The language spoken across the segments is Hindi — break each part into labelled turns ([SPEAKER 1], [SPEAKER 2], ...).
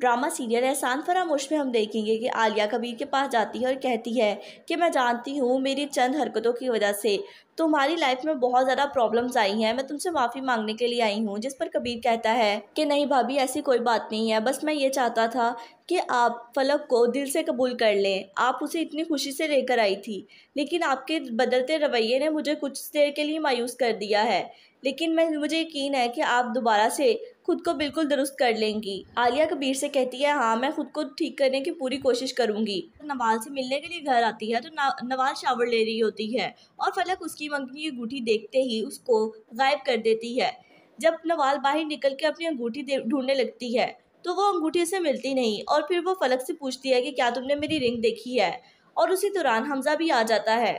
[SPEAKER 1] ड्रामा सीरियल एहसान फरामोश में हम देखेंगे कि आलिया कबीर के पास जाती है और कहती है कि मैं जानती हूँ मेरी चंद हरकतों की वजह से तुम्हारी लाइफ में बहुत ज़्यादा प्रॉब्लम्स आई हैं मैं तुमसे माफ़ी मांगने के लिए आई हूँ जिस पर कबीर कहता है कि नहीं भाभी ऐसी कोई बात नहीं है बस मैं ये चाहता था कि आप फलक को दिल से कबूल कर लें आप उसे इतनी खुशी से लेकर आई थी लेकिन आपके बदलते रवैये ने मुझे कुछ देर के लिए मायूस कर दिया है लेकिन मैं मुझे यकीन है कि आप दोबारा से खुद को बिल्कुल दुरुस्त कर लेंगी आलिया कबीर से कहती है हाँ मैं खुद को ठीक करने की पूरी कोशिश करूँगी नवाल से मिलने के लिए घर आती है तो नवाल शावर ले रही होती है और फलक उसकी मंगनी की अंगूठी देखते ही उसको गायब कर देती है जब नवाल बाहर निकल के अपनी अंगूठी ढूंढने लगती है तो वो अंगूठी उसे मिलती नहीं और फिर वो फलक से पूछती है कि क्या तुमने मेरी रिंग देखी है और उसी दौरान हमजा भी आ जाता है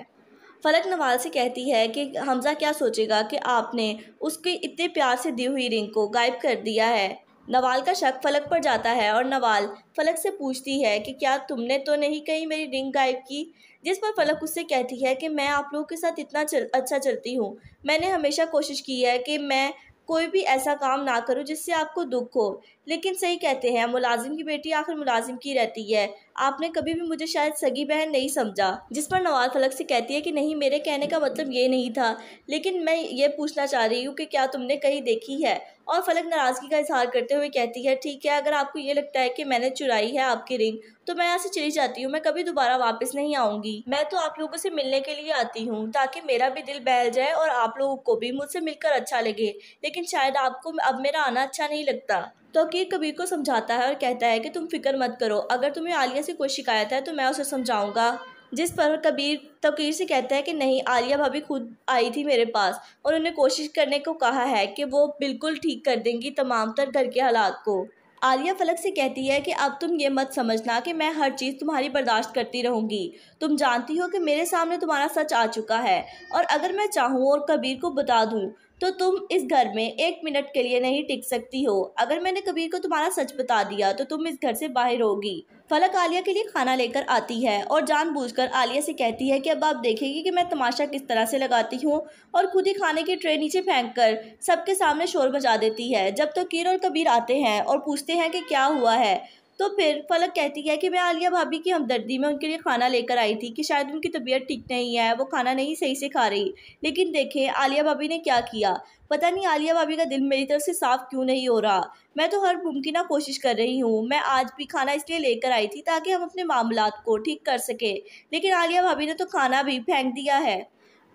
[SPEAKER 1] फलक नवाल से कहती है कि हमज़ा क्या सोचेगा कि आपने उसके इतने प्यार से दी हुई रिंग को गायब कर दिया है नवाल का शक फलक पर जाता है और नवाल फलक से पूछती है कि क्या तुमने तो नहीं कहीं मेरी रिंग गायब की जिस पर फलक उससे कहती है कि मैं आप लोगों के साथ इतना चल, अच्छा चलती हूँ मैंने हमेशा कोशिश की है कि मैं कोई भी ऐसा काम ना करूँ जिससे आपको दुख हो लेकिन सही कहते हैं मुलाजिम की बेटी आखिर मुलाजिम की रहती है आपने कभी भी मुझे शायद सगी बहन नहीं समझा जिस पर नवाज फलक से कहती है कि नहीं मेरे कहने का मतलब ये नहीं था लेकिन मैं ये पूछना चाह रही हूँ कि क्या तुमने कहीं देखी है और फलक नाराज़गी का इजहार करते हुए कहती है ठीक है अगर आपको ये लगता है कि मैंने चुराई है आपकी रिंग तो मैं यहाँ से चली जाती हूँ मैं कभी दोबारा वापस नहीं आऊँगी मैं तो आप लोगों से मिलने के लिए आती हूँ ताकि मेरा भी दिल बहल जाए और आप लोगों को भी मुझसे मिलकर अच्छा लगे लेकिन शायद आपको अब मेरा आना अच्छा नहीं लगता अकीर तो कबीर को समझाता है और कहता है कि तुम फिक्र मत करो अगर तुम्हें आलिया से कोई शिकायत है तो मैं उसे समझाऊँगा जिस पर कबीर तकीर से कहता है कि नहीं आलिया भाभी खुद आई थी मेरे पास और उन्हें कोशिश करने को कहा है कि वो बिल्कुल ठीक कर देंगी तमाम तर घर के हालात को आलिया फलक से कहती है कि अब तुम ये मत समझना कि मैं हर चीज़ तुम्हारी बर्दाश्त करती रहूँगी तुम जानती हो कि मेरे सामने तुम्हारा सच आ चुका है और अगर मैं चाहूँ और कबीर को बता दूँ तो तुम इस घर में एक मिनट के लिए नहीं टिक सकती हो अगर मैंने कबीर को तुम्हारा सच बता दिया तो तुम इस घर से बाहर होगी फलक आलिया के लिए खाना लेकर आती है और जानबूझकर आलिया से कहती है कि अब आप देखेंगी कि मैं तमाशा किस तरह से लगाती हूँ और खुद ही खाने की ट्रे नीचे फेंक कर सबके सामने शोर मचा देती है जब तो कीर और कबीर आते हैं और पूछते हैं कि क्या हुआ है तो फिर फलक कहती है कि मैं आलिया भाभी की हमदर्दी में उनके लिए खाना लेकर आई थी कि शायद उनकी तबीयत ठीक नहीं है वो खाना नहीं सही से खा रही लेकिन देखें आलिया भाभी ने क्या किया पता नहीं आलिया भाभी का दिल मेरी तरफ से साफ़ क्यों नहीं हो रहा मैं तो हर मुमकिन कोशिश कर रही हूँ मैं आज भी खाना इसलिए लेकर आई थी ताकि हम अपने मामला को ठीक कर सकें लेकिन आलिया भाभी ने तो खाना भी फेंक दिया है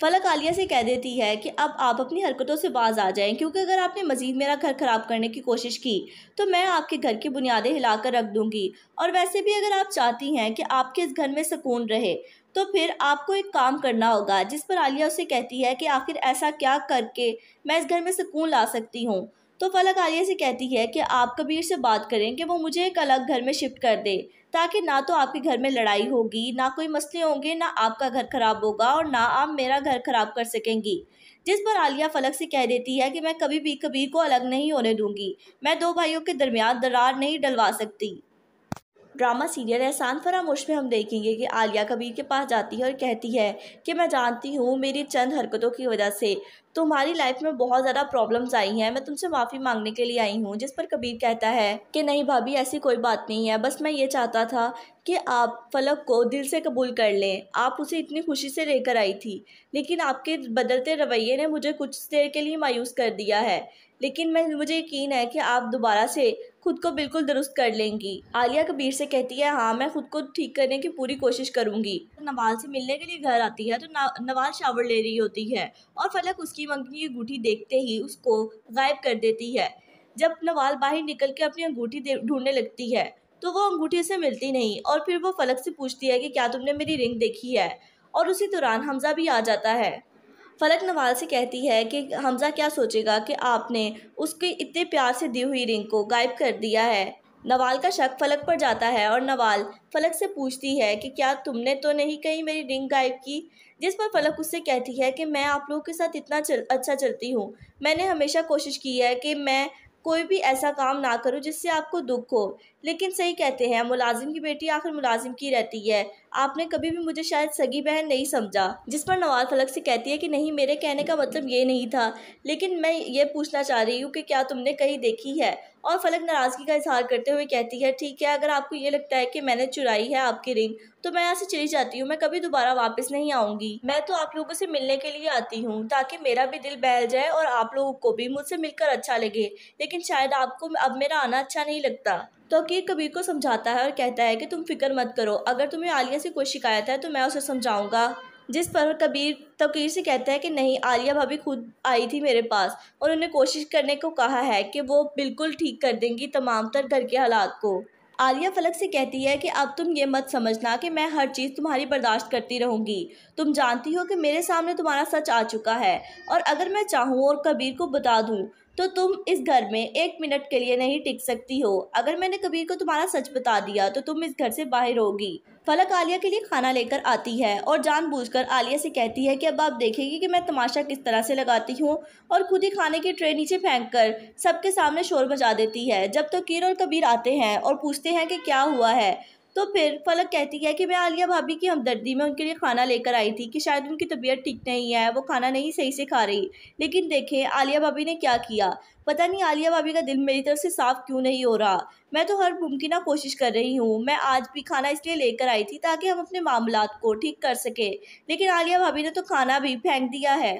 [SPEAKER 1] फलक आलिया से कह देती है कि अब आप अपनी हरकतों से बाज आ जाएं क्योंकि अगर आपने मज़ीद मेरा घर ख़राब करने की कोशिश की तो मैं आपके घर की बुनियादें हिलाकर रख दूंगी और वैसे भी अगर आप चाहती हैं कि आपके इस घर में सुकून रहे तो फिर आपको एक काम करना होगा जिस पर आलिया उसे कहती है कि आखिर ऐसा क्या करके मैं इस घर में सुकून ला सकती हूँ तो फलक आलिया से कहती है कि आप कबीर से बात करें कि वो मुझे एक अलग घर में शिफ्ट कर दे ताकि ना तो आपके घर में लड़ाई होगी ना कोई मसले होंगे ना आपका घर ख़राब होगा और ना आप मेरा घर ख़राब कर सकेंगी जिस पर आलिया फलक से कह देती है कि मैं कभी भी कबीर को अलग नहीं होने दूंगी मैं दो भाइयों के दरमियान दरार नहीं डलवा सकती ड्रामा सीरियल एहसान फरामोश में हम देखेंगे कि आलिया कबीर के पास जाती है और कहती है कि मैं जानती हूँ मेरी चंद हरकतों की वजह से तुम्हारी लाइफ में बहुत ज़्यादा प्रॉब्लम्स आई हैं मैं तुमसे माफ़ी मांगने के लिए आई हूँ जिस पर कबीर कहता है कि नहीं भाभी ऐसी कोई बात नहीं है बस मैं ये चाहता था कि आप फलक को दिल से कबूल कर लें आप उसे इतनी खुशी से लेकर आई थी लेकिन आपके बदलते रवैये ने मुझे कुछ देर के लिए मायूस कर दिया है लेकिन मैं मुझे यकीन है कि आप दोबारा से खुद को बिल्कुल दुरुस्त कर लेंगी आलिया कबीर से कहती है हाँ मैं खुद को ठीक करने की पूरी कोशिश करूंगी नवाल से मिलने के लिए घर आती है तो नवाज शावर ले रही होती है और फलक उसकी मंगनी की अंगूठी देखते ही उसको गायब कर देती है जब नवाल बाहर निकल के अपनी अंगूठी ढूंढने लगती है तो वो अंगूठी उसे मिलती नहीं और फिर वो फलक से पूछती है कि क्या तुमने मेरी रिंग देखी है और उसी दौरान हमजा भी आ जाता है फलक नवाल से कहती है कि हमज़ा क्या सोचेगा कि आपने उसके इतने प्यार से दी हुई रिंग को गायब कर दिया है नवाल का शक फलक पर जाता है और नवाल फलक से पूछती है कि क्या तुमने तो नहीं कहीं मेरी रिंग गायब की जिस पर फलक उससे कहती है कि मैं आप लोगों के साथ इतना चल, अच्छा चलती हूँ मैंने हमेशा कोशिश की है कि मैं कोई भी ऐसा काम ना करो जिससे आपको दुख हो लेकिन सही कहते हैं मुलाजिम की बेटी आखिर मुलाजिम की रहती है आपने कभी भी मुझे शायद सगी बहन नहीं समझा जिस पर नवाज फलक से कहती है कि नहीं मेरे कहने का मतलब ये नहीं था लेकिन मैं ये पूछना चाह रही हूँ कि क्या तुमने कहीं देखी है और फलक नाराज़गी का इजहार करते हुए कहती है ठीक है अगर आपको ये लगता है कि मैंने चुराई है आपकी रिंग तो मैं यहाँ से चली जाती हूँ मैं कभी दोबारा वापस नहीं आऊँगी मैं तो आप लोगों से मिलने के लिए आती हूँ ताकि मेरा भी दिल बहल जाए और आप लोगों को भी मुझसे मिलकर अच्छा लगे लेकिन शायद आपको अब मेरा आना अच्छा नहीं लगता तो अकीर कबीर को समझाता है और कहता है कि तुम फिक्र मत करो अगर तुम्हें आलिया से कोई शिकायत है तो मैं उसे समझाऊंगा जिस पर कबीर तकीर से कहता है कि नहीं आलिया भाभी खुद आई थी मेरे पास और उन्हें कोशिश करने को कहा है कि वो बिल्कुल ठीक कर देंगी तमाम तर घर के हालात को आलिया फलक से कहती है कि अब तुम ये मत समझना कि मैं हर चीज़ तुम्हारी बर्दाश्त करती रहूँगी तुम जानती हो कि मेरे सामने तुम्हारा सच आ चुका है और अगर मैं चाहूँ और कबीर को बता दूँ तो तुम इस घर में एक मिनट के लिए नहीं टिक सकती हो अगर मैंने कबीर को तुम्हारा सच बता दिया तो तुम इस घर से बाहर होगी फलक आलिया के लिए खाना लेकर आती है और जानबूझकर आलिया से कहती है कि अब आप देखेंगे कि मैं तमाशा किस तरह से लगाती हूँ और खुद ही खाने की ट्रे नीचे फेंक कर सबके सामने शोर मचा देती है जब तो क़ीर और कबीर आते हैं और पूछते हैं कि क्या हुआ है तो फिर फलक कहती है कि मैं आलिया भाभी की हमदर्दी में उनके लिए खाना लेकर आई थी कि शायद उनकी तबीयत ठीक नहीं है वो खाना नहीं सही से खा रही लेकिन देखें आलिया भाभी ने क्या किया पता नहीं आलिया भाभी का दिल मेरी तरफ से साफ़ क्यों नहीं हो रहा मैं तो हर मुमकिन कोशिश कर रही हूँ मैं आज भी खाना इसलिए लेकर आई थी ताकि हम अपने मामला को ठीक कर सकें लेकिन आलिया भाभी ने तो खाना भी फेंक दिया है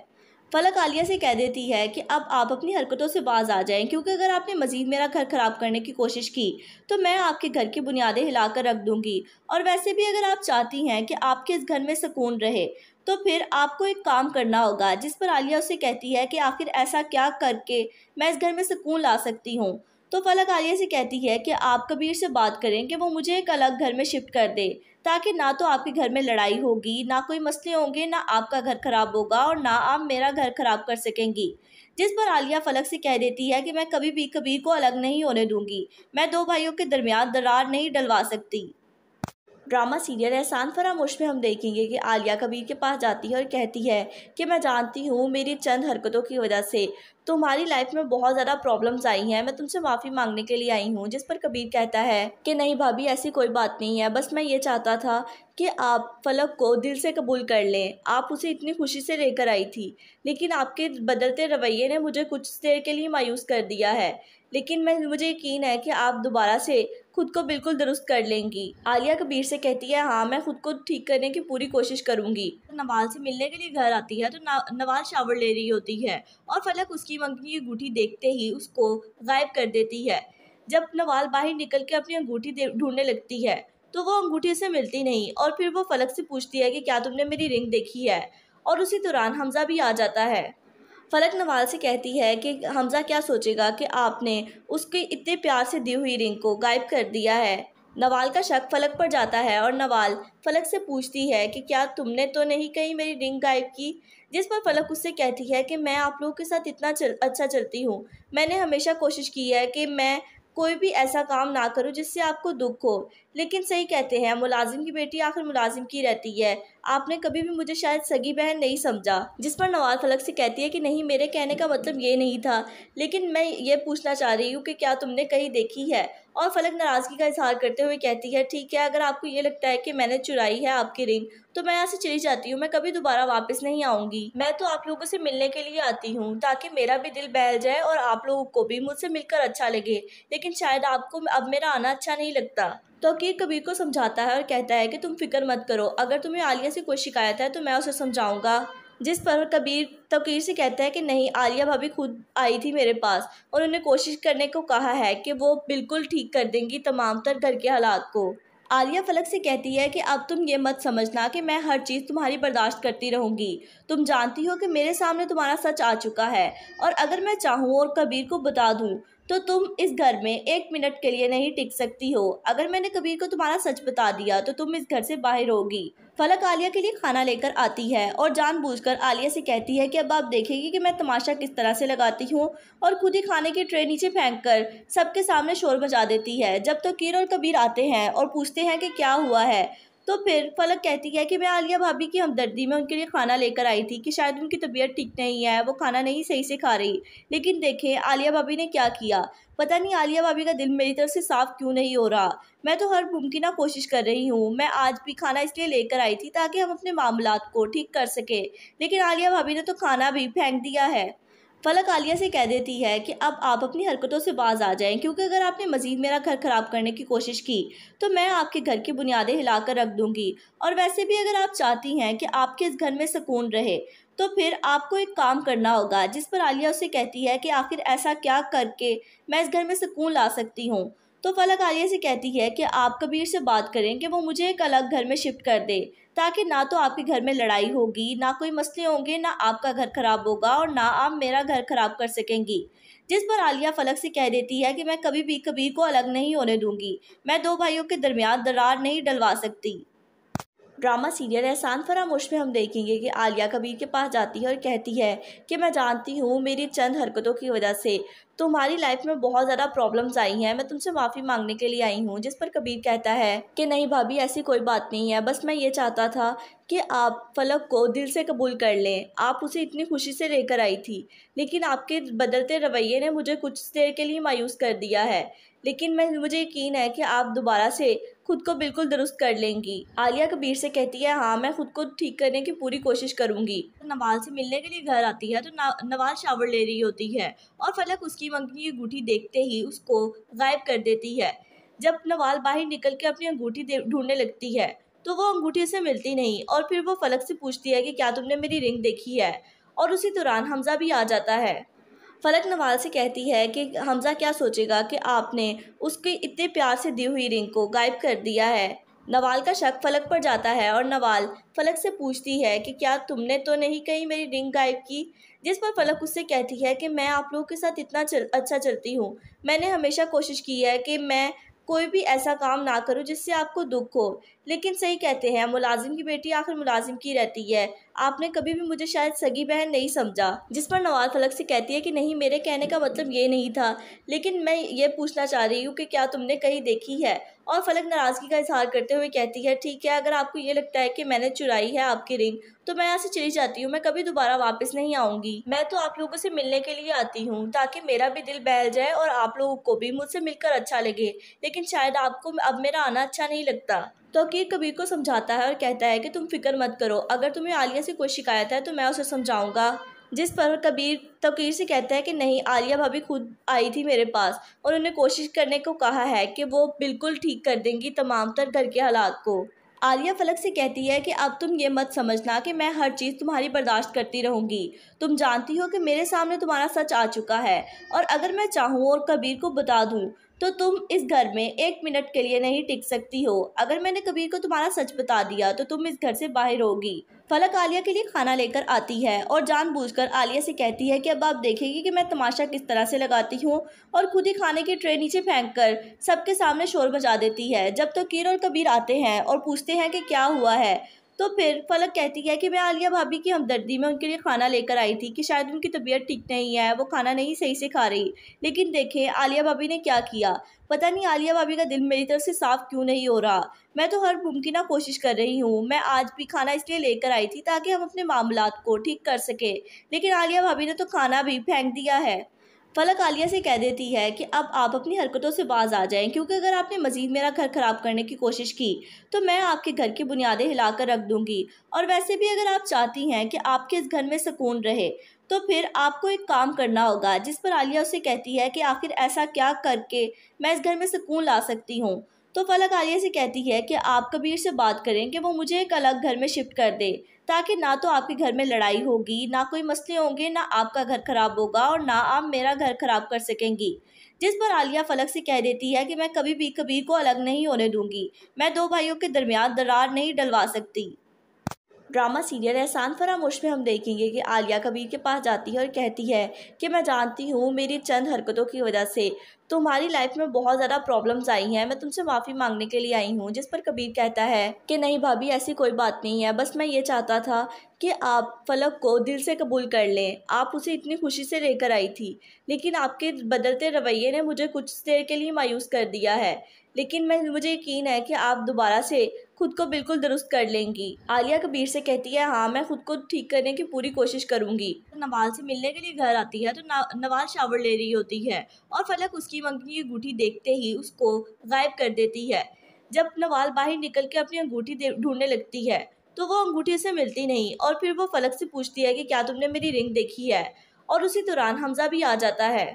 [SPEAKER 1] फलक आलिया से कह देती है कि अब आप अपनी हरकतों से बाज आ जाएं क्योंकि अगर आपने मज़ीद मेरा घर ख़राब करने की कोशिश की तो मैं आपके घर की बुनियादें हिलाकर रख दूंगी और वैसे भी अगर आप चाहती हैं कि आपके इस घर में सुकून रहे तो फिर आपको एक काम करना होगा जिस पर आलिया उसे कहती है कि आखिर ऐसा क्या करके मैं इस घर में सुकून ला सकती हूँ तो फलक आलिया से कहती है कि आप कबीर से बात करें कि वो मुझे एक अलग घर में शिफ्ट कर दे ताकि ना तो आपके घर में लड़ाई होगी ना कोई मसले होंगे ना आपका घर खराब होगा और ना आप मेरा घर खराब कर सकेंगी जिस पर आलिया फलक से कह देती है कि मैं कभी भी कबीर को अलग नहीं होने दूंगी मैं दो भाइयों के दरमियान दरार नहीं डलवा सकती ड्रामा सीरियल एहसान फरामोश में हम देखेंगे कि आलिया कबीर के पास जाती है और कहती है कि मैं जानती हूँ मेरी चंद हरकतों की वजह से तुम्हारी लाइफ में बहुत ज़्यादा प्रॉब्लम्स आई हैं मैं तुमसे माफ़ी मांगने के लिए आई हूँ जिस पर कबीर कहता है कि नहीं भाभी ऐसी कोई बात नहीं है बस मैं ये चाहता था कि आप फलक को दिल से कबूल कर लें आप उसे इतनी खुशी से लेकर आई थी लेकिन आपके बदलते रवैये ने मुझे कुछ देर के लिए मायूस कर दिया है लेकिन मैं मुझे यकीन है कि आप दोबारा से खुद को बिल्कुल दुरुस्त कर लेंगी आलिया कबीर से कहती है हाँ मैं खुद को ठीक करने की पूरी कोशिश करूंगी नवाज से मिलने के लिए घर आती है तो नवाज शावर ले रही होती है और फलक उसकी मंगनी अंगूठी देखते ही उसको गायब कर देती है जब नवाज बाहर निकल के अपनी अंगूठी ढूंढने लगती है तो वो अंगूठी उसे मिलती नहीं और फिर वो फलक से पूछती है कि क्या तुमने मेरी रिंग देखी है और उसी दौरान हमजा भी आ जाता है फलक नवाल से कहती है कि हमज़ा क्या सोचेगा कि आपने उसके इतने प्यार से दी हुई रिंग को गायब कर दिया है नवाल का शक फलक पर जाता है और नवाल फलक से पूछती है कि क्या तुमने तो नहीं कहीं मेरी रिंग गायब की जिस पर फलक उससे कहती है कि मैं आप लोगों के साथ इतना चल अच्छा चलती हूँ मैंने हमेशा कोशिश की है कि मैं कोई भी ऐसा काम ना करूं जिससे आपको दुख हो लेकिन सही कहते हैं मुलाजिम की बेटी आखिर मुलाजिम की रहती है आपने कभी भी मुझे शायद सगी बहन नहीं समझा जिस पर नवाज फलक से कहती है कि नहीं मेरे कहने का मतलब ये नहीं था लेकिन मैं ये पूछना चाह रही हूँ कि क्या तुमने कहीं देखी है और फलक नाराज़गी का इजहार करते हुए कहती है ठीक है अगर आपको ये लगता है कि मैंने चुराई है आपकी रिंग तो मैं यहाँ से चली जाती हूँ मैं कभी दोबारा वापस नहीं आऊँगी मैं तो आप लोगों से मिलने के लिए आती हूँ ताकि मेरा भी दिल बहल जाए और आप लोगों को भी मुझसे मिलकर अच्छा लगे लेकिन शायद आपको अब मेरा आना अच्छा नहीं लगता अकीर तो कबीर को समझाता है और कहता है कि तुम फिक्र मत करो अगर तुम्हें आलिया से कोई शिकायत है तो मैं उसे समझाऊँगा जिस पर कबीर तकीर से कहता है कि नहीं आलिया भाभी खुद आई थी मेरे पास और उन्हें कोशिश करने को कहा है कि वो बिल्कुल ठीक कर देंगी तमाम तर घर के हालात को आलिया फलक से कहती है कि अब तुम ये मत समझना कि मैं हर चीज़ तुम्हारी बर्दाश्त करती रहूँगी तुम जानती हो कि मेरे सामने तुम्हारा सच आ चुका है और अगर मैं चाहूँ और कबीर को बता दूँ तो तुम इस घर में एक मिनट के लिए नहीं टिक सकती हो अगर मैंने कबीर को तुम्हारा सच बता दिया तो तुम इस घर से बाहर होगी फलक आलिया के लिए खाना लेकर आती है और जानबूझकर आलिया से कहती है कि अब आप देखेंगे कि मैं तमाशा किस तरह से लगाती हूँ और खुद ही खाने की ट्रे नीचे फेंक कर सबके सामने शोर मचा देती है जब तो कीर और कबीर आते हैं और पूछते हैं कि क्या हुआ है तो फिर फलक कहती है कि मैं आलिया भाभी की हमदर्दी में उनके लिए खाना लेकर आई थी कि शायद उनकी तबीयत ठीक नहीं है वो खाना नहीं सही से खा रही लेकिन देखें आलिया भाभी ने क्या किया पता नहीं आलिया भाभी का दिल मेरी तरफ से साफ़ क्यों नहीं हो रहा मैं तो हर मुमकिन कोशिश कर रही हूँ मैं आज भी खाना इसलिए लेकर आई थी ताकि हम अपने मामला को ठीक कर सकें लेकिन आलिया भाभी ने तो खाना भी फेंक दिया है फलक आलिया से कह देती है कि अब आप अपनी हरकतों से बाज आ जाएं क्योंकि अगर आपने मजीद मेरा घर ख़राब करने की कोशिश की तो मैं आपके घर की बुनियादें हिलाकर रख दूंगी और वैसे भी अगर आप चाहती हैं कि आपके इस घर में सुकून रहे तो फिर आपको एक काम करना होगा जिस पर आलिया उसे कहती है कि आखिर ऐसा क्या करके मैं इस घर में सुकून ला सकती हूँ तो फलक आलिया से कहती है कि आप कबीर से बात करें कि वो मुझे एक अलग घर में शिफ्ट कर दे ताकि ना तो आपके घर में लड़ाई होगी ना कोई मसले होंगे ना आपका घर ख़राब होगा और ना आप मेरा घर ख़राब कर सकेंगी जिस पर आलिया फलक से कह देती है कि मैं कभी भी कबीर को अलग नहीं होने दूंगी मैं दो भाइयों के दरमियान दरार नहीं डलवा सकती ड्रामा सीरियल एहसान फरामोश में हम देखेंगे कि आलिया कबीर के पास जाती है और कहती है कि मैं जानती हूँ मेरी चंद हरकतों की वजह से तुम्हारी लाइफ में बहुत ज़्यादा प्रॉब्लम्स आई हैं मैं तुमसे माफ़ी मांगने के लिए आई हूँ जिस पर कबीर कहता है कि नहीं भाभी ऐसी कोई बात नहीं है बस मैं ये चाहता था कि आप फलक को दिल से कबूल कर लें आप उसे इतनी खुशी से लेकर आई थी लेकिन आपके बदलते रवैये ने मुझे कुछ देर के लिए मायूस कर दिया है लेकिन मैं मुझे यकीन है कि आप दोबारा से खुद को बिल्कुल दुरुस्त कर लेंगी आलिया कबीर से कहती है हाँ मैं खुद को ठीक करने की पूरी कोशिश करूँगी नवाज से मिलने के लिए घर आती है तो नवाज शावर ले रही होती है और फलक उसकी मंगनी अंगूठी देखते ही उसको गायब कर देती है जब नवाल बाहर निकल के अपनी अंगूठी ढूंढने लगती है तो वो अंगूठी उसे मिलती नहीं और फिर वो फलक से पूछती है कि क्या तुमने मेरी रिंग देखी है और उसी दौरान हमजा भी आ जाता है फलक नवाल से कहती है कि हमज़ा क्या सोचेगा कि आपने उसके इतने प्यार से दी हुई रिंग को गायब कर दिया है नवाल का शक फलक पर जाता है और नवाल फलक से पूछती है कि क्या तुमने तो नहीं कहीं मेरी रिंग गायब की जिस पर फलक उससे कहती है कि मैं आप लोगों के साथ इतना चल, अच्छा चलती हूँ मैंने हमेशा कोशिश की है कि मैं कोई भी ऐसा काम ना करूँ जिससे आपको दुख हो लेकिन सही कहते हैं मुलाजिम की बेटी आखिर मुलाजिम की रहती है आपने कभी भी मुझे शायद सगी बहन नहीं समझा जिस पर नवाज फलक से कहती है कि नहीं मेरे कहने का मतलब ये नहीं था लेकिन मैं ये पूछना चाह रही हूँ कि क्या तुमने कहीं देखी है और फलक नाराज़गी का इजहार करते हुए कहती है ठीक है अगर आपको ये लगता है कि मैंने चुराई है आपकी रिंग तो मैं यहाँ से चली जाती हूँ मैं कभी दोबारा वापस नहीं आऊँगी मैं तो आप लोगों से मिलने के लिए आती हूँ ताकि मेरा भी दिल बहल जाए और आप लोगों को भी मुझसे मिलकर अच्छा लगे लेकिन शायद आपको अब मेरा आना अच्छा नहीं लगता अकीर तो कबीर को समझाता है और कहता है कि तुम फिक्र मत करो अगर तुम्हें आलिया से कोई शिकायत है तो मैं उसे समझाऊंगा जिस पर कबीर तकीर से कहता है कि नहीं आलिया भाभी खुद आई थी मेरे पास और उन्हें कोशिश करने को कहा है कि वो बिल्कुल ठीक कर देंगी तमाम तर घर के हालात को आलिया फलक से कहती है कि अब तुम ये मत समझना कि मैं हर चीज़ तुम्हारी बर्दाश्त करती रहूँगी तुम जानती हो कि मेरे सामने तुम्हारा सच आ चुका है और अगर मैं चाहूँ और कबीर को बता दूँ तो तुम इस घर में एक मिनट के लिए नहीं टिक सकती हो अगर मैंने कबीर को तुम्हारा सच बता दिया तो तुम इस घर से बाहर होगी फलक आलिया के लिए खाना लेकर आती है और जानबूझकर आलिया से कहती है कि अब आप देखेंगी कि मैं तमाशा किस तरह से लगाती हूँ और खुद ही खाने की ट्रे नीचे फेंक कर सबके सामने शोर मचा देती है जब तकीर तो और कबीर आते हैं और पूछते हैं कि क्या हुआ है तो फिर फलक कहती है कि मैं आलिया भाभी की हमदर्दी में उनके लिए खाना लेकर आई थी कि शायद उनकी तबीयत ठीक नहीं है वो खाना नहीं सही से खा रही लेकिन देखें आलिया भाभी ने क्या किया पता नहीं आलिया भाभी का दिल मेरी तरफ से साफ़ क्यों नहीं हो रहा मैं तो हर मुमकिन कोशिश कर रही हूँ मैं आज भी खाना इसलिए लेकर आई थी ताकि हम अपने मामला को ठीक कर सकें लेकिन आलिया भाभी ने तो खाना भी फेंक दिया है फलक आलिया से कह देती है कि अब आप अपनी हरकतों से बाज आ जाएं क्योंकि अगर आपने मज़ीद मेरा घर ख़राब करने की कोशिश की तो मैं आपके घर की बुनियादें हिलाकर रख दूँगी और वैसे भी अगर आप चाहती हैं कि आपके इस घर में सुकून रहे तो फिर आपको एक काम करना होगा जिस पर आलिया उसे कहती है कि आखिर ऐसा क्या करके मैं इस घर में सुकून ला सकती हूँ तो फलक आलिया से कहती है कि आप कबीर से बात करें कि वो मुझे एक अलग घर में शिफ्ट कर दे ताकि ना तो आपके घर में लड़ाई होगी ना कोई मसले होंगे ना आपका घर ख़राब होगा और ना आप मेरा घर ख़राब कर सकेंगी जिस पर आलिया फलक से कह देती है कि मैं कभी भी कबीर को अलग नहीं होने दूंगी मैं दो भाइयों के दरमियान दरार नहीं डलवा सकती ड्रामा सीरियल एहसान फरामोश में हम देखेंगे कि आलिया कबीर के पास जाती है और कहती है कि मैं जानती हूँ मेरी चंद हरकतों की वजह से तुम्हारी लाइफ में बहुत ज़्यादा प्रॉब्लम्स आई हैं मैं तुमसे माफ़ी मांगने के लिए आई हूँ जिस पर कबीर कहता है कि नहीं भाभी ऐसी कोई बात नहीं है बस मैं ये चाहता था कि आप फलक को दिल से कबूल कर लें आप उसे इतनी खुशी से लेकर आई थी लेकिन आपके बदलते रवैये ने मुझे कुछ देर के लिए मायूस कर दिया है लेकिन मैं मुझे यकीन है कि आप दोबारा से खुद को बिल्कुल दुरुस्त कर लेंगी आलिया कबीर से कहती है हाँ मैं खुद को ठीक करने की पूरी कोशिश करूंगी नवाल से मिलने के लिए घर आती है तो नवाज शावर ले रही होती है और फलक उसकी मंगनी अंगूठी देखते ही उसको गायब कर देती है जब नवाज बाहर निकल के अपनी अंगूठी ढूंढने लगती है तो वो अंगूठी उसे मिलती नहीं और फिर वो फलक से पूछती है कि क्या तुमने मेरी रिंग देखी है और उसी दौरान हमजा भी आ जाता है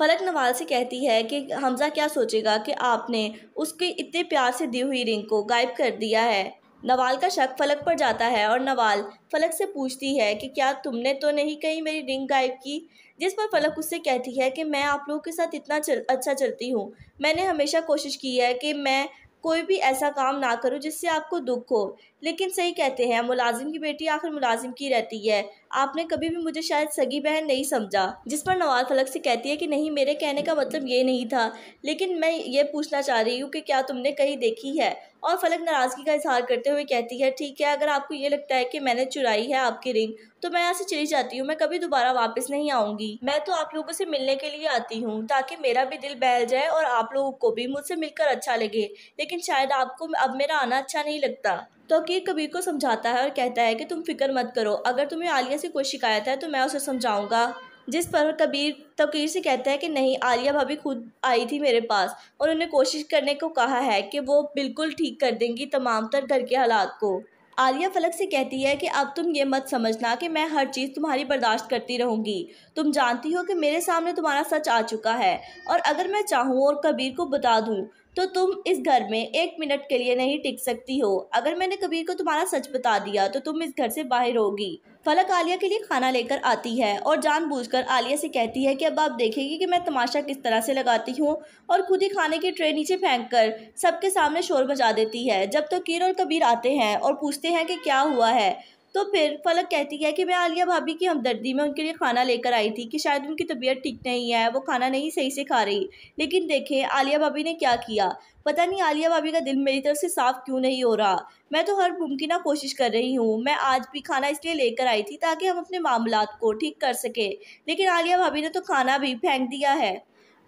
[SPEAKER 1] फलक नवाल से कहती है कि हमज़ा क्या सोचेगा कि आपने उसके इतने प्यार से दी हुई रिंग को गायब कर दिया है नवाल का शक फलक पर जाता है और नवाल फलक से पूछती है कि क्या तुमने तो नहीं कहीं मेरी रिंग गायब की जिस पर फलक उससे कहती है कि मैं आप लोगों के साथ इतना चल, अच्छा चलती हूँ मैंने हमेशा कोशिश की है कि मैं कोई भी ऐसा काम ना करूँ जिससे आपको दुख हो लेकिन सही कहते हैं मुलाजिम की बेटी आखिर मुलाजिम की रहती है आपने कभी भी मुझे शायद सगी बहन नहीं समझा जिस पर नवाज फलक से कहती है कि नहीं मेरे कहने का मतलब ये नहीं था लेकिन मैं ये पूछना चाह रही हूँ कि क्या तुमने कहीं देखी है और फलक नाराज़गी का इजहार करते हुए कहती है ठीक है अगर आपको ये लगता है कि मैंने चुराई है आपकी रिंग तो मैं यहाँ से चली जाती हूँ मैं कभी दोबारा वापस नहीं आऊँगी मैं तो आप लोगों से मिलने के लिए आती हूँ ताकि मेरा भी दिल बहल जाए और आप लोगों को भी मुझसे मिलकर अच्छा लगे लेकिन शायद आपको अब मेरा आना अच्छा नहीं लगता अकीर तो कबीर को समझाता है और कहता है कि तुम फिक्र मत करो अगर तुम्हें आलिया से कोई शिकायत है तो मैं उसे समझाऊंगा जिस पर कबीर तकीर से कहता है कि नहीं आलिया भाभी खुद आई थी मेरे पास और उन्होंने कोशिश करने को कहा है कि वो बिल्कुल ठीक कर देंगी तमाम तर घर के हालात को आलिया फलक से कहती है कि अब तुम ये मत समझना कि मैं हर चीज़ तुम्हारी बर्दाश्त करती रहूँगी तुम जानती हो कि मेरे सामने तुम्हारा सच आ चुका है और अगर मैं चाहूँ और कबीर को बता दूँ तो तुम इस घर में एक मिनट के लिए नहीं टिक सकती हो अगर मैंने कबीर को तुम्हारा सच बता दिया तो तुम इस घर से बाहर होगी फलक आलिया के लिए खाना लेकर आती है और जानबूझकर आलिया से कहती है कि अब आप देखेंगे कि मैं तमाशा किस तरह से लगाती हूँ और खुद ही खाने की ट्रे नीचे फेंक कर सबके सामने शोर मचा देती है जब तो कीर और कबीर आते हैं और पूछते हैं कि क्या हुआ है तो फिर फलक कहती है कि मैं आलिया भाभी की हमदर्दी में उनके लिए खाना लेकर आई थी कि शायद उनकी तबीयत ठीक नहीं है वो खाना नहीं सही से खा रही लेकिन देखें आलिया भाभी ने क्या किया पता नहीं आलिया भाभी का दिल मेरी तरफ से साफ़ क्यों नहीं हो रहा मैं तो हर मुमकिन कोशिश कर रही हूँ मैं आज भी खाना इसलिए लेकर आई थी ताकि हम अपने मामला को ठीक कर सकें लेकिन आलिया भाभी ने तो खाना भी फेंक दिया है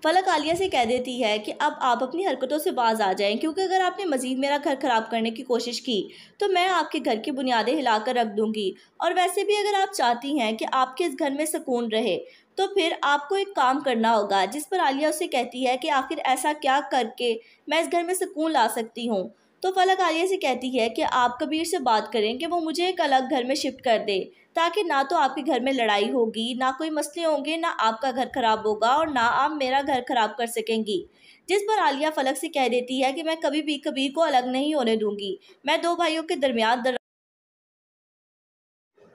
[SPEAKER 1] फलक आलिया से कह देती है कि अब आप अपनी हरकतों से बाज आ जाएं क्योंकि अगर आपने मज़ीद मेरा घर ख़राब करने की कोशिश की तो मैं आपके घर की बुनियादें हिलाकर रख दूंगी और वैसे भी अगर आप चाहती हैं कि आपके इस घर में सुकून रहे तो फिर आपको एक काम करना होगा जिस पर आलिया उसे कहती है कि आखिर ऐसा क्या करके मैं इस घर में सुकून ला सकती हूँ तो फलक आलिया से कहती है कि आप कबीर से बात करें कि वो मुझे एक अलग घर में शिफ्ट कर दे ताकि ना तो आपके घर में लड़ाई होगी ना कोई मसले होंगे ना आपका घर ख़राब होगा और ना आप मेरा घर ख़राब कर सकेंगी जिस पर आलिया फलक से कह देती है कि मैं कभी भी कबीर को अलग नहीं होने दूंगी मैं दो भाइयों के दरमियान दर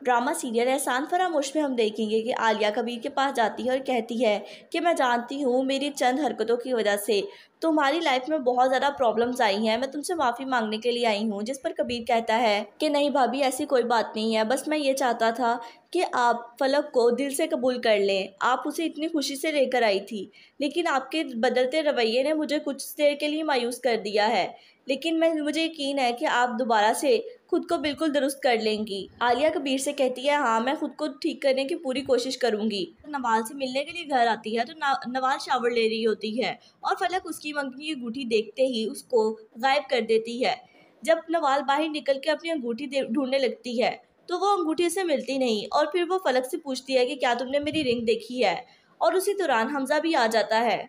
[SPEAKER 1] ड्रामा सीरियल एहसान फरामोश में हम देखेंगे कि आलिया कबीर के पास जाती है और कहती है कि मैं जानती हूँ मेरी चंद हरकतों की वजह से तुम्हारी लाइफ में बहुत ज़्यादा प्रॉब्लम्स आई हैं मैं तुमसे माफ़ी मांगने के लिए आई हूँ जिस पर कबीर कहता है कि नहीं भाभी ऐसी कोई बात नहीं है बस मैं ये चाहता था कि आप फलक को दिल से कबूल कर लें आप उसे इतनी खुशी से लेकर आई थी लेकिन आपके बदलते रवैये ने मुझे कुछ देर के लिए मायूस कर दिया है लेकिन मैं मुझे यकीन है कि आप दोबारा से खुद को बिल्कुल दुरुस्त कर लेंगी आलिया कबीर से कहती है हाँ मैं खुद को ठीक करने की पूरी कोशिश करूंगी नवाल से मिलने के लिए घर आती है तो नवाल शावर ले रही होती है और फलक उसकी मंगनी अंगूठी देखते ही उसको गायब कर देती है जब नवाल बाहर निकल के अपनी अंगूठी ढूंढने लगती है तो वो अंगूठी से मिलती नहीं और फिर वो फलक से पूछती है कि क्या तुमने मेरी रिंग देखी है और उसी दौरान हमजा भी आ जाता है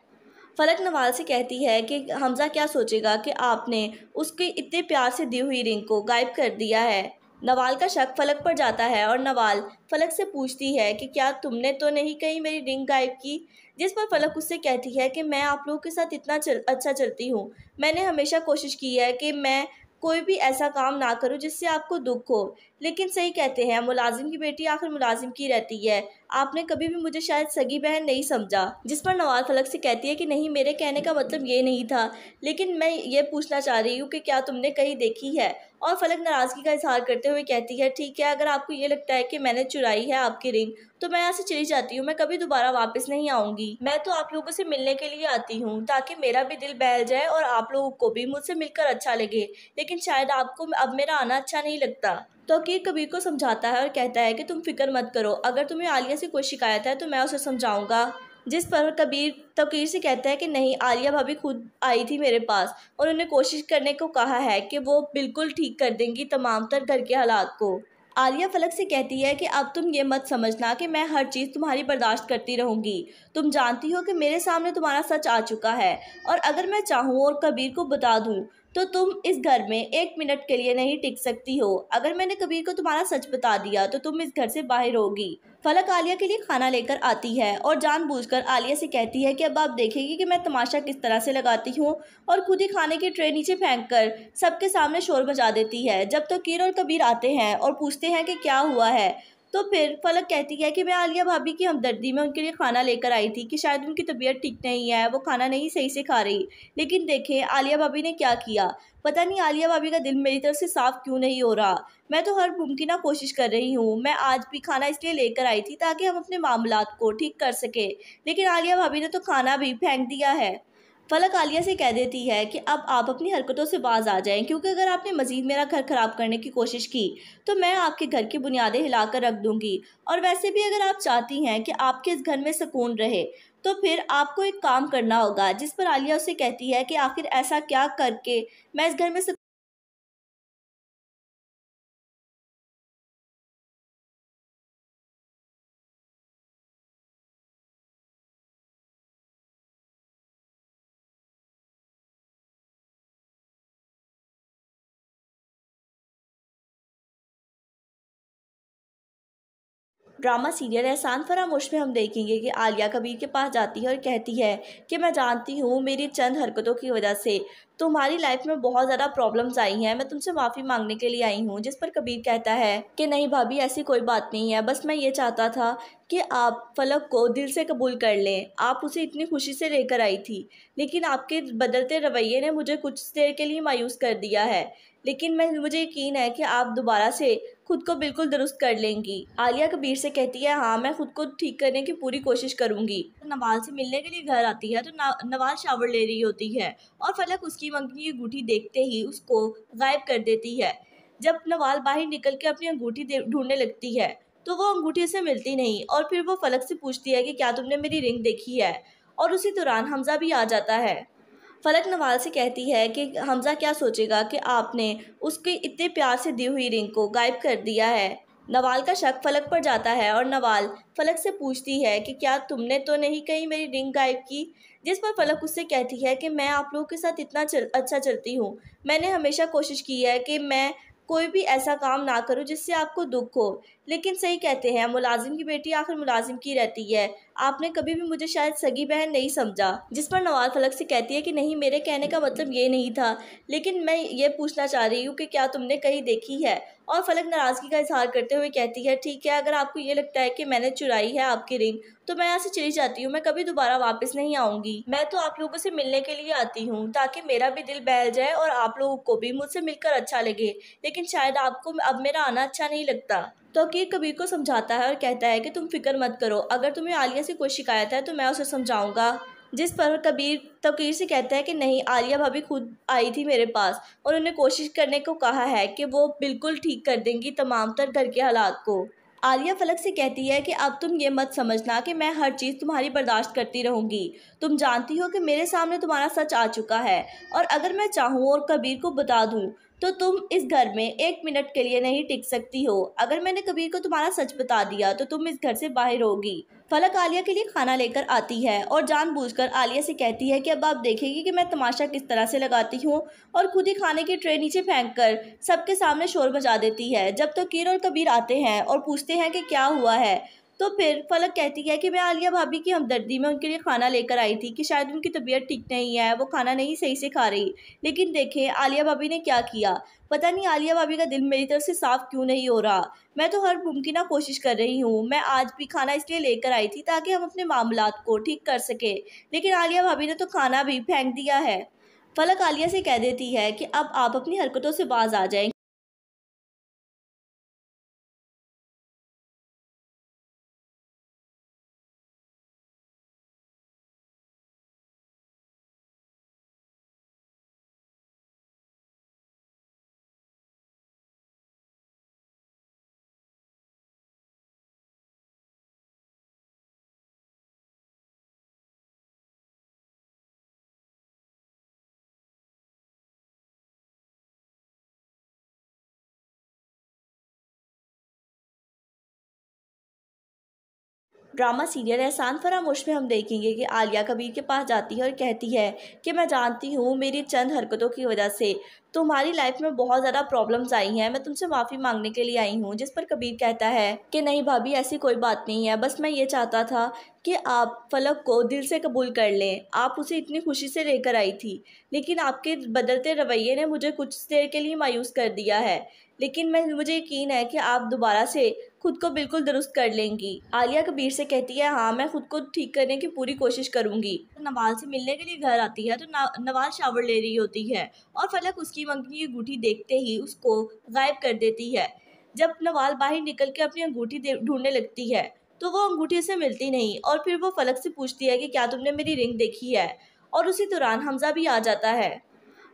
[SPEAKER 1] फलक नवाल से कहती है कि हमज़ा क्या सोचेगा कि आपने उसके इतने प्यार से दी हुई रिंग को गायब कर दिया है नवाल का शक फलक पर जाता है और नवाल फलक से पूछती है कि क्या तुमने तो नहीं कहीं मेरी रिंग गायब की जिस पर फलक उससे कहती है कि मैं आप लोगों के साथ इतना चल अच्छा चलती हूँ मैंने हमेशा कोशिश की है कि मैं कोई भी ऐसा काम ना करो जिससे आपको दुख हो लेकिन सही कहते हैं मुलाजिम की बेटी आखिर मुलाजिम की रहती है आपने कभी भी मुझे शायद सगी बहन नहीं समझा जिस पर नवाज फलक से कहती है कि नहीं मेरे कहने का मतलब ये नहीं था लेकिन मैं ये पूछना चाह रही हूँ कि क्या तुमने कहीं देखी है और फलक नाराज़गी का इजहार करते हुए कहती है ठीक है अगर आपको ये लगता है कि मैंने चुराई है आपकी रिंग तो मैं यहाँ से चली जाती हूँ मैं कभी दोबारा वापस नहीं आऊँगी मैं तो आप लोगों से मिलने के लिए आती हूँ ताकि मेरा भी दिल बहल जाए और आप लोगों को भी मुझसे मिलकर अच्छा लगे लेकिन शायद आपको अब मेरा आना अच्छा नहीं लगता तो अकीर कबीर को समझाता है और कहता है कि तुम फिक्र मत करो अगर तुम्हें आलिया से कोई शिकायत है तो मैं उसे समझाऊंगा जिस पर कबीर तकीर से कहता है कि नहीं आलिया भाभी खुद आई थी मेरे पास और उन्हें कोशिश करने को कहा है कि वो बिल्कुल ठीक कर देंगी तमाम तर घर के हालात को आलिया फलक से कहती है कि अब तुम ये मत समझना कि मैं हर चीज़ तुम्हारी बर्दाश्त करती रहूँगी तुम जानती हो कि मेरे सामने तुम्हारा सच आ चुका है और अगर मैं चाहूँ और कबीर को बता दूँ तो तुम इस घर में एक मिनट के लिए नहीं टिक सकती हो अगर मैंने कबीर को तुम्हारा सच बता दिया तो तुम इस घर से बाहर होगी फलक आलिया के लिए खाना लेकर आती है और जानबूझकर आलिया से कहती है कि अब आप देखेंगे कि मैं तमाशा किस तरह से लगाती हूँ और खुद ही खाने की ट्रे नीचे फेंक कर सबके सामने शोर मचा देती है जब तो कीर और कबीर आते हैं और पूछते हैं कि क्या हुआ है तो फिर फलक कहती है कि मैं आलिया भाभी की हमदर्दी में उनके लिए खाना लेकर आई थी कि शायद उनकी तबीयत ठीक नहीं है वो खाना नहीं सही से खा रही लेकिन देखें आलिया भाभी ने क्या किया पता नहीं आलिया भाभी का दिल मेरी तरफ से साफ़ क्यों नहीं हो रहा मैं तो हर मुमकिन कोशिश कर रही हूँ मैं आज भी खाना इसलिए लेकर आई थी ताकि हम अपने मामला को ठीक कर सकें लेकिन आलिया भाभी ने तो खाना भी फेंक दिया है फलक आलिया से कह देती है कि अब आप अपनी हरकतों से बाज आ जाएं क्योंकि अगर आपने मज़ीद मेरा घर ख़राब करने की कोशिश की तो मैं आपके घर की बुनियादें हिलाकर रख दूंगी और वैसे भी अगर आप चाहती हैं कि आपके इस घर में सुकून रहे तो फिर आपको एक काम करना होगा जिस पर आलिया उसे कहती है कि आखिर ऐसा क्या करके मैं इस घर में ड्रामा सीरियल एहसान फरामोश में हम देखेंगे कि आलिया कबीर के पास जाती है और कहती है कि मैं जानती हूँ मेरी चंद हरकतों की वजह से तुम्हारी लाइफ में बहुत ज़्यादा प्रॉब्लम्स आई हैं मैं तुमसे माफ़ी मांगने के लिए आई हूँ जिस पर कबीर कहता है कि नहीं भाभी ऐसी कोई बात नहीं है बस मैं ये चाहता था कि आप फलक को दिल से कबूल कर लें आप उसे इतनी खुशी से लेकर आई थी लेकिन आपके बदलते रवैये ने मुझे कुछ देर के लिए मायूस कर दिया है लेकिन मैं मुझे यकीन है कि आप दोबारा से खुद को बिल्कुल दुरुस्त कर लेंगी आलिया कबीर से कहती है हाँ मैं खुद को ठीक करने की पूरी कोशिश करूंगी नवाज से मिलने के लिए घर आती है तो नवाज शावर ले रही होती है और फलक उसकी मंगनी अंगूठी देखते ही उसको गायब कर देती है जब नवाल बाहर निकल के अपनी अंगूठी ढूंढने लगती है तो वो अंगूठी उसे मिलती नहीं और फिर वो फलक से पूछती है कि क्या तुमने मेरी रिंग देखी है और उसी दौरान हमजा भी आ जाता है फलक नवाल से कहती है कि हमज़ा क्या सोचेगा कि आपने उसके इतने प्यार से दी हुई रिंग को गायब कर दिया है नवाल का शक फलक पर जाता है और नवाल फलक से पूछती है कि क्या तुमने तो नहीं कहीं मेरी रिंग गायब की जिस पर फलक उससे कहती है कि मैं आप लोगों के साथ इतना चल अच्छा चलती हूँ मैंने हमेशा कोशिश की है कि मैं कोई भी ऐसा काम ना करूँ जिससे आपको दुख हो लेकिन सही कहते हैं मुलाजिम की बेटी आखिर मुलाजिम की रहती है आपने कभी भी मुझे शायद सगी बहन नहीं समझा जिस पर नवाज फलक से कहती है कि नहीं मेरे कहने का मतलब ये नहीं था लेकिन मैं ये पूछना चाह रही हूँ कि क्या तुमने कहीं देखी है और फलक नाराज़गी का इजहार करते हुए कहती है ठीक है अगर आपको ये लगता है कि मैंने चुराई है आपकी रिंग तो मैं यहाँ से चली जाती हूँ मैं कभी दोबारा वापस नहीं आऊँगी मैं तो आप लोगों से मिलने के लिए आती हूँ ताकि मेरा भी दिल बहल जाए और आप लोगों को भी मुझसे मिलकर अच्छा लगे लेकिन शायद आपको अब मेरा आना अच्छा नहीं लगता तोकीर कबीर को समझाता है और कहता है कि तुम फिक्र मत करो अगर तुम्हें आलिया से कोई शिकायत है तो मैं उसे समझाऊंगा जिस पर कबीर तकीर से कहता है कि नहीं आलिया भाभी खुद आई थी मेरे पास और उन्हें कोशिश करने को कहा है कि वो बिल्कुल ठीक कर देंगी तमाम तर घर के हालात को आलिया फलक से कहती है कि अब तुम ये मत समझना कि मैं हर चीज़ तुम्हारी बर्दाश्त करती रहूँगी तुम जानती हो कि मेरे सामने तुम्हारा सच आ चुका है और अगर मैं चाहूँ और कबीर को बता दूँ तो तुम इस घर में एक मिनट के लिए नहीं टिक सकती हो अगर मैंने कबीर को तुम्हारा सच बता दिया तो तुम इस घर से बाहर होगी फलक आलिया के लिए खाना लेकर आती है और जानबूझकर आलिया से कहती है कि अब आप देखेंगे कि मैं तमाशा किस तरह से लगाती हूँ और खुद ही खाने की ट्रे नीचे फेंक कर सबके सामने शोर मचा देती है जब तो कीर और कबीर आते हैं और पूछते हैं कि क्या हुआ है तो फिर फलक कहती है कि मैं आलिया भाभी की हमदर्दी में उनके लिए खाना लेकर आई थी कि शायद उनकी तबीयत ठीक नहीं है वो खाना नहीं सही से खा रही लेकिन देखें आलिया भाभी ने क्या किया पता नहीं आलिया भाभी का दिल मेरी तरफ से साफ़ क्यों नहीं हो रहा मैं तो हर मुमकिन कोशिश कर रही हूँ मैं आज भी खाना इसलिए लेकर आई थी ताकि हम अपने मामला को ठीक कर सकें लेकिन आलिया भाभी ने तो खाना भी फेंक दिया है फलक आलिया से कह देती है कि अब आप अपनी हरकतों से बाज आ जाएंगे ड्रामा सीरियल एहसान फरामोश में हम देखेंगे कि आलिया कबीर के पास जाती है और कहती है कि मैं जानती हूँ मेरी चंद हरकतों की वजह से तुम्हारी लाइफ में बहुत ज़्यादा प्रॉब्लम्स आई हैं मैं तुमसे माफ़ी मांगने के लिए आई हूँ जिस पर कबीर कहता है कि नहीं भाभी ऐसी कोई बात नहीं है बस मैं ये चाहता था कि आप फलक को दिल से कबूल कर लें आप उसे इतनी खुशी से लेकर आई थी लेकिन आपके बदलते रवैये ने मुझे कुछ देर के लिए मायूस कर दिया है लेकिन मैं मुझे यकीन है कि आप दोबारा से खुद को बिल्कुल दुरुस्त कर लेंगी आलिया कबीर से कहती है हाँ मैं खुद को ठीक करने की पूरी कोशिश करूँगी नवाज से मिलने के लिए घर आती है तो नवाज शावर ले रही होती है और फलक उसकी उसकी मंगनी अंगूठी देखते ही उसको गायब कर देती है जब नवाल बाहर निकल के अपनी अंगूठी ढूंढने लगती है तो वो अंगूठी से मिलती नहीं और फिर वो फलक से पूछती है कि क्या तुमने मेरी रिंग देखी है और उसी दौरान हमज़ा भी आ जाता है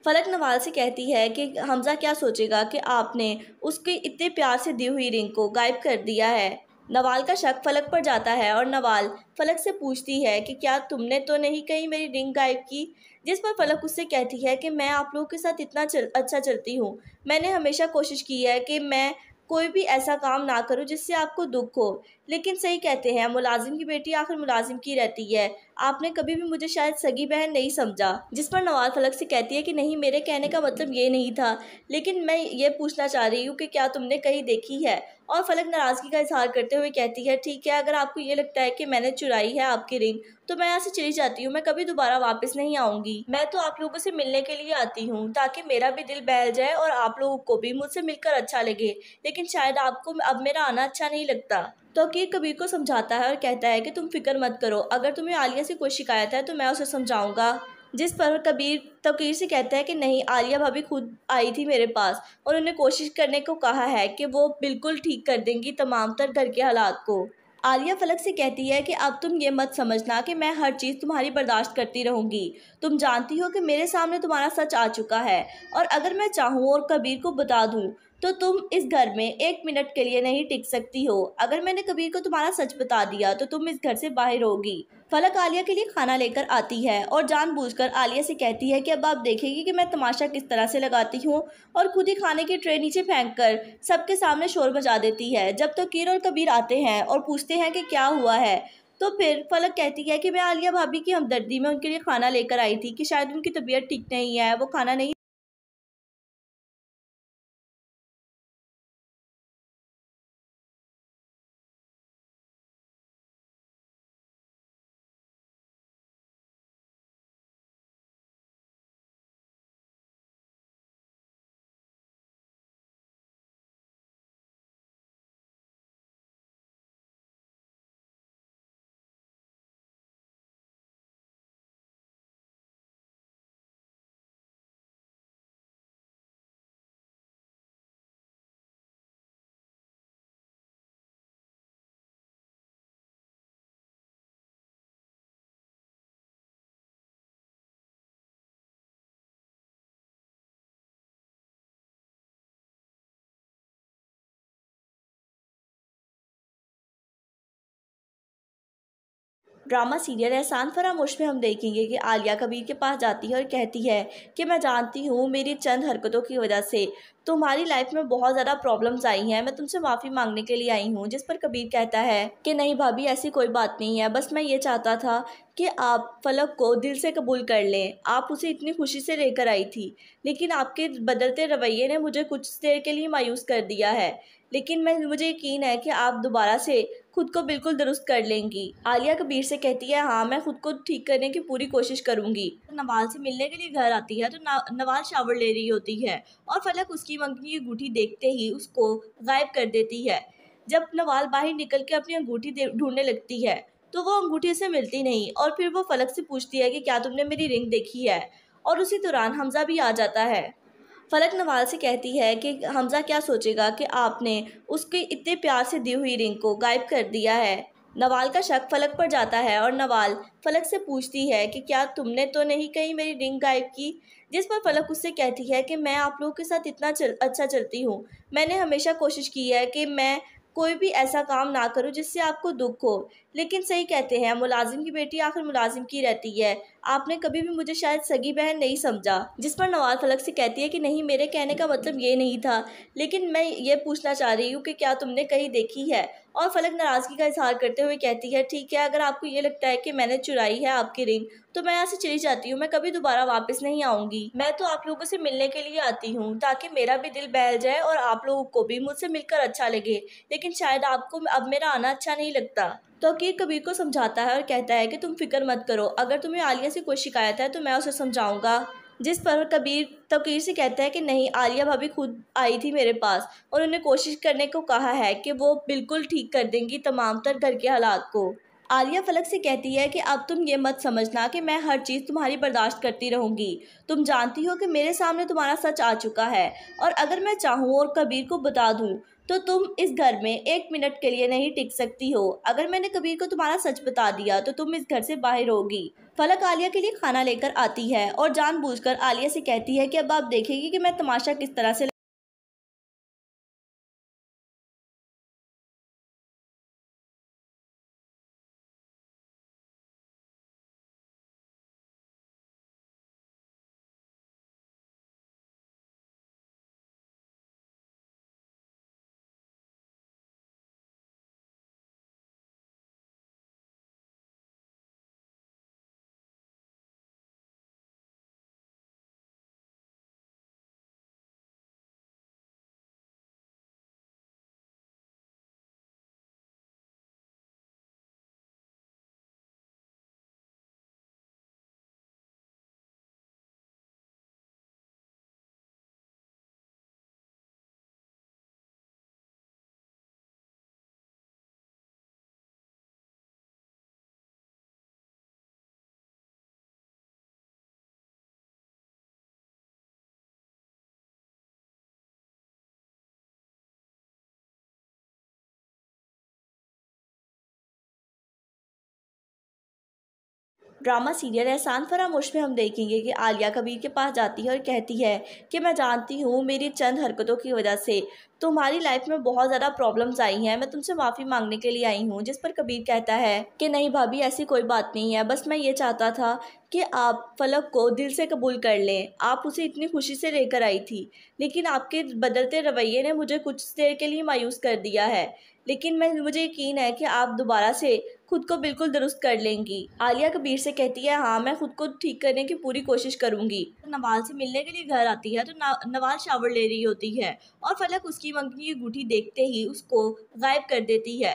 [SPEAKER 1] फलक नवाल से कहती है कि हमज़ा क्या सोचेगा कि आपने उसके इतने प्यार से दी हुई रिंग को गायब कर दिया है नवाल का शक फलक पर जाता है और नवाल फलक से पूछती है कि क्या तुमने तो नहीं कहीं मेरी रिंग गायब की जिस पर फलक उससे कहती है कि मैं आप लोगों के साथ इतना चल, अच्छा चलती हूँ मैंने हमेशा कोशिश की है कि मैं कोई भी ऐसा काम ना करूँ जिससे आपको दुख हो लेकिन सही कहते हैं मुलाजिम की बेटी आखिर मुलाजिम की रहती है आपने कभी भी मुझे शायद सगी बहन नहीं समझा जिस पर नवाज फलक से कहती है कि नहीं मेरे कहने का मतलब ये नहीं था लेकिन मैं ये पूछना चाह रही हूँ कि क्या तुमने कहीं देखी है और फलक नाराज़गी का इजहार करते हुए कहती है ठीक है अगर आपको ये लगता है कि मैंने चुराई है आपकी रिंग तो मैं यहाँ से चली जाती हूँ मैं कभी दोबारा वापस नहीं आऊँगी मैं तो आप लोगों से मिलने के लिए आती हूँ ताकि मेरा भी दिल बहल जाए और आप लोगों को भी मुझसे मिलकर अच्छा लगे लेकिन शायद आपको अब मेरा आना अच्छा नहीं लगता तो अकीर कबीर को समझाता है और कहता है कि तुम फिक्र मत करो अगर तुम्हें आलिया से कोई शिकायत है तो मैं उसे समझाऊंगा जिस पर कबीर तकीर से कहता है कि नहीं आलिया भाभी खुद आई थी मेरे पास और उन्हें कोशिश करने को कहा है कि वो बिल्कुल ठीक कर देंगी तमाम तर घर के हालात को आलिया फलक से कहती है कि अब तुम ये मत समझना कि मैं हर चीज़ तुम्हारी बर्दाश्त करती रहूँगी तुम जानती हो कि मेरे सामने तुम्हारा सच आ चुका है और अगर मैं चाहूँ और कबीर को बता दूँ तो तुम इस घर में एक मिनट के लिए नहीं टिक सकती हो अगर मैंने कबीर को तुम्हारा सच बता दिया तो तुम इस घर से बाहर होगी फलक आलिया के लिए खाना लेकर आती है और जानबूझकर आलिया से कहती है कि अब आप देखेंगे कि मैं तमाशा किस तरह से लगाती हूँ और खुद ही खाने की ट्रे नीचे फेंक कर सबके सामने शोर मचा देती है जब तो कीर और कबीर आते हैं और पूछते हैं कि क्या हुआ है तो फिर फलक कहती है कि मैं आलिया भाभी की हमदर्दी में उनके लिए खाना लेकर आई थी कि शायद उनकी तबीयत ठीक नहीं है वो खाना नहीं ड्रामा सीरियल एहसान फरामोश में हम देखेंगे कि आलिया कबीर के पास जाती है और कहती है कि मैं जानती हूँ मेरी चंद हरकतों की वजह से तुम्हारी लाइफ में बहुत ज़्यादा प्रॉब्लम्स आई हैं मैं तुमसे माफ़ी मांगने के लिए आई हूँ जिस पर कबीर कहता है कि नहीं भाभी ऐसी कोई बात नहीं है बस मैं ये चाहता था कि आप फलक को दिल से कबूल कर लें आप उसे इतनी खुशी से लेकर आई थी लेकिन आपके बदलते रवैये ने मुझे कुछ देर के लिए मायूस कर दिया है लेकिन मैं मुझे यकीन है कि आप दोबारा से खुद को बिल्कुल दुरुस्त कर लेंगी आलिया कबीर से कहती है हाँ मैं खुद को ठीक करने की पूरी कोशिश करूँगी नवाज से मिलने के लिए घर आती है तो नवाज शावर ले रही होती है और फलक उसकी मंगनी अंगूठी देखते ही उसको गायब कर देती है जब नवाल बाहर निकल के अपनी अंगूठी ढूंढने लगती है तो वो अंगूठी उसे मिलती नहीं और फिर वो फलक से पूछती है कि क्या तुमने मेरी रिंग देखी है और उसी दौरान हमजा भी आ जाता है फलक नवाल से कहती है कि हमज़ा क्या सोचेगा कि आपने उसके इतने प्यार से दी हुई रिंग को गायब कर दिया है नवाल का शक फलक पर जाता है और नवाल फलक से पूछती है कि क्या तुमने तो नहीं कहीं मेरी रिंग गायब की जिस पर फलक उससे कहती है कि मैं आप लोगों के साथ इतना चल अच्छा चलती हूँ मैंने हमेशा कोशिश की है कि मैं कोई भी ऐसा काम ना करो जिससे आपको दुख हो लेकिन सही कहते हैं मुलाजिम की बेटी आखिर मुलाजिम की रहती है आपने कभी भी मुझे शायद सगी बहन नहीं समझा जिस पर नवाज फलक से कहती है कि नहीं मेरे कहने का मतलब ये नहीं था लेकिन मैं ये पूछना चाह रही हूँ कि क्या तुमने कहीं देखी है और फलक नाराज़गी का इजहार करते हुए कहती है ठीक है अगर आपको ये लगता है कि मैंने चुराई है आपकी रिंग तो मैं यहाँ से चली जाती हूँ मैं कभी दोबारा वापस नहीं आऊँगी मैं तो आप लोगों से मिलने के लिए आती हूँ ताकि मेरा भी दिल बहल जाए और आप लोगों को भी मुझसे मिलकर अच्छा लगे लेकिन शायद आपको अब मेरा आना अच्छा नहीं लगता तोकीर कबीर को समझाता है और कहता है कि तुम फिक्र मत करो अगर तुम्हें आलिया से कोई शिकायत है तो मैं उसे समझाऊंगा जिस पर कबीर तकीर से कहता है कि नहीं आलिया भाभी खुद आई थी मेरे पास और उन्हें कोशिश करने को कहा है कि वो बिल्कुल ठीक कर देंगी तमाम तर घर के हालात को आलिया फलक से कहती है कि अब तुम ये मत समझना कि मैं हर चीज़ तुम्हारी बर्दाश्त करती रहूँगी तुम जानती हो कि मेरे सामने तुम्हारा सच आ चुका है और अगर मैं चाहूँ और कबीर को बता दूँ तो तुम इस घर में एक मिनट के लिए नहीं टिक सकती हो अगर मैंने कबीर को तुम्हारा सच बता दिया तो तुम इस घर से बाहर होगी फलक आलिया के लिए खाना लेकर आती है और जानबूझकर आलिया से कहती है कि अब आप देखेगी कि मैं तमाशा किस तरह से ड्रामा सीरियल एहसान फरामोश में हम देखेंगे कि आलिया कबीर के पास जाती है और कहती है कि मैं जानती हूँ मेरी चंद हरकतों की वजह से तुम्हारी लाइफ में बहुत ज़्यादा प्रॉब्लम्स आई हैं मैं तुमसे माफ़ी मांगने के लिए आई हूँ जिस पर कबीर कहता है कि नहीं भाभी ऐसी कोई बात नहीं है बस मैं ये चाहता था कि आप फलक को दिल से कबूल कर लें आप उसे इतनी खुशी से लेकर आई थी लेकिन आपके बदलते रवैये ने मुझे कुछ देर के लिए मायूस कर दिया है लेकिन मैं मुझे यकीन है कि आप दोबारा से खुद को बिल्कुल दुरुस्त कर लेंगी आलिया कबीर से कहती है हाँ मैं खुद को ठीक करने की पूरी कोशिश करूँगी नवाल से मिलने के लिए घर आती है तो नवाल शावर ले रही होती है और फलक उसकी मंगनी अंगूठी देखते ही उसको गायब कर देती है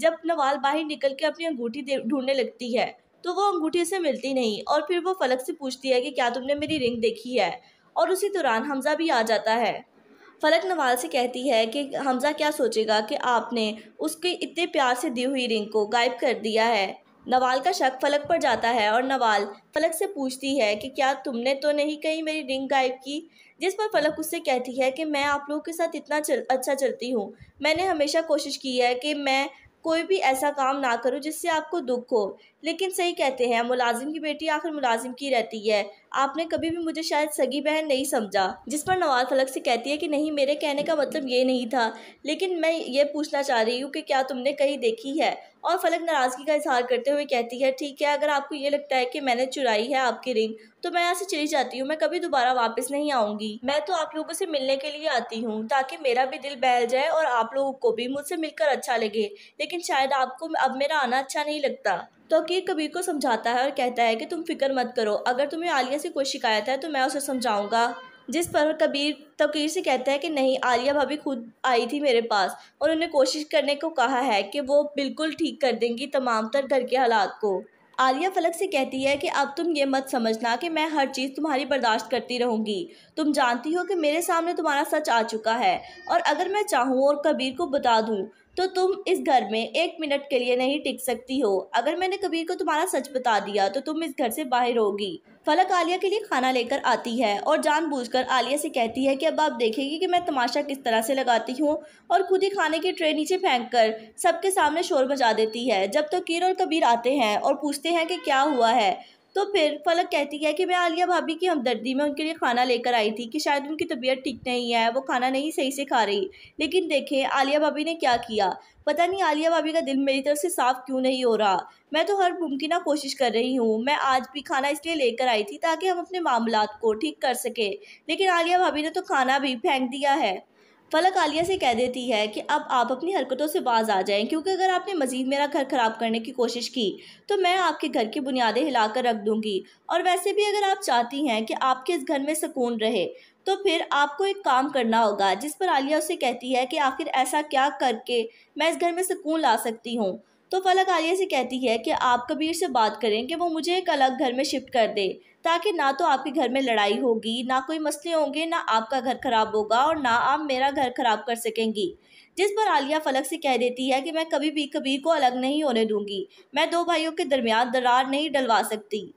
[SPEAKER 1] जब नवाल बाहर निकल के अपनी अंगूठी ढूंढने लगती है तो वो अंगूठी उसे मिलती नहीं और फिर वो फलक से पूछती है कि क्या तुमने मेरी रिंग देखी है और उसी दौरान हमजा भी आ जाता है फलक नवाल से कहती है कि हमज़ा क्या सोचेगा कि आपने उसके इतने प्यार से दी हुई रिंग को गायब कर दिया है नवाल का शक फलक पर जाता है और नवाल फलक से पूछती है कि क्या तुमने तो नहीं कहीं मेरी रिंग गायब की जिस पर फलक उससे कहती है कि मैं आप लोगों के साथ इतना चल, अच्छा चलती हूँ मैंने हमेशा कोशिश की है कि मैं कोई भी ऐसा काम ना करूँ जिससे आपको दुख हो लेकिन सही कहते हैं मुलाजिम की बेटी आखिर मुलाजिम की रहती है आपने कभी भी मुझे शायद सगी बहन नहीं समझा जिस पर नवाज फलक से कहती है कि नहीं मेरे कहने का मतलब ये नहीं था लेकिन मैं ये पूछना चाह रही हूँ कि क्या तुमने कहीं देखी है और फलक नाराज़गी का इजहार करते हुए कहती है ठीक है अगर आपको ये लगता है कि मैंने चुराई है आपकी रिंग तो मैं यहाँ से चली जाती हूँ मैं कभी दोबारा वापस नहीं आऊँगी मैं तो आप लोगों से मिलने के लिए आती हूँ ताकि मेरा भी दिल बहल जाए और आप लोगों को भी मुझसे मिलकर अच्छा लगे लेकिन शायद आपको अब मेरा आना अच्छा नहीं लगता तो अकीर कबीर को समझाता है और कहता है कि तुम फिक्र मत करो अगर तुम्हें आलिया से कोई शिकायत है तो मैं उसे समझाऊँगा जिस पर कबीर तकीर से कहता है कि नहीं आलिया भाभी खुद आई थी मेरे पास और उन्हें कोशिश करने को कहा है कि वो बिल्कुल ठीक कर देंगी तमाम तर घर के हालात को आलिया फलक से कहती है कि अब तुम ये मत समझना कि मैं हर चीज़ तुम्हारी बर्दाश्त करती रहूँगी तुम जानती हो कि मेरे सामने तुम्हारा सच आ चुका है और अगर मैं चाहूँ और कबीर को बता दूँ तो तुम इस घर में एक मिनट के लिए नहीं टिक सकती हो अगर मैंने कबीर को तुम्हारा सच बता दिया तो तुम इस घर से बाहर होगी फलक आलिया के लिए खाना लेकर आती है और जानबूझकर आलिया से कहती है कि अब आप देखेगी कि मैं तमाशा किस तरह से लगाती हूँ और खुद ही खाने की ट्रे नीचे फेंक कर सबके सामने शोर मचा देती है जब तो कीर और कबीर आते हैं और पूछते हैं कि क्या हुआ है तो फिर फलक कहती है कि मैं आलिया भाभी की हमदर्दी में उनके लिए खाना लेकर आई थी कि शायद उनकी तबीयत ठीक नहीं है वो खाना नहीं सही से खा रही लेकिन देखें आलिया भाभी ने क्या किया पता नहीं आलिया भाभी का दिल मेरी तरफ से साफ़ क्यों नहीं हो रहा मैं तो हर मुमकिन कोशिश कर रही हूँ मैं आज भी खाना इसलिए लेकर आई थी ताकि हम अपने मामला को ठीक कर सकें लेकिन आलिया भाभी ने तो खाना भी फेंक दिया है फलक आलिया से कह देती है कि अब आप अपनी हरकतों से बाज आ जाएं क्योंकि अगर आपने मज़ीद मेरा घर ख़राब करने की कोशिश की तो मैं आपके घर की बुनियादें हिलाकर रख दूंगी और वैसे भी अगर आप चाहती हैं कि आपके इस घर में सुकून रहे तो फिर आपको एक काम करना होगा जिस पर आलिया उसे कहती है कि आखिर ऐसा क्या करके मैं इस घर में सुकून ला सकती हूँ तो फलक आलिया से कहती है कि आप कबीर से बात करें कि वो मुझे एक अलग घर में शिफ्ट कर दे ताकि ना तो आपके घर में लड़ाई होगी ना कोई मसले होंगे ना आपका घर ख़राब होगा और ना आप मेरा घर ख़राब कर सकेंगी जिस पर आलिया फलक से कह देती है कि मैं कभी भी कबीर को अलग नहीं होने दूंगी मैं दो भाइयों के दरमियान दरार नहीं डलवा सकती